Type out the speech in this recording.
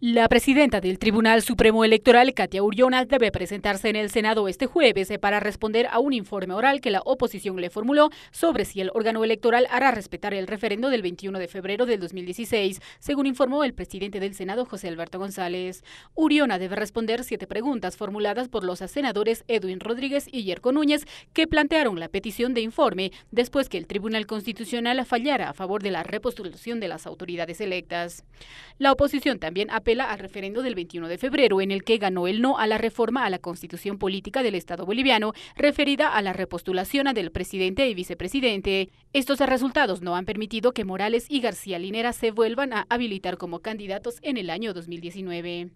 La presidenta del Tribunal Supremo Electoral, Katia Uriona, debe presentarse en el Senado este jueves eh, para responder a un informe oral que la oposición le formuló sobre si el órgano electoral hará respetar el referendo del 21 de febrero del 2016, según informó el presidente del Senado, José Alberto González. Uriona debe responder siete preguntas formuladas por los senadores Edwin Rodríguez y Yerko Núñez, que plantearon la petición de informe después que el Tribunal Constitucional fallara a favor de la repostulación de las autoridades electas. La oposición también ha apela al referendo del 21 de febrero, en el que ganó el no a la reforma a la constitución política del Estado boliviano, referida a la repostulación del presidente y vicepresidente. Estos resultados no han permitido que Morales y García Linera se vuelvan a habilitar como candidatos en el año 2019.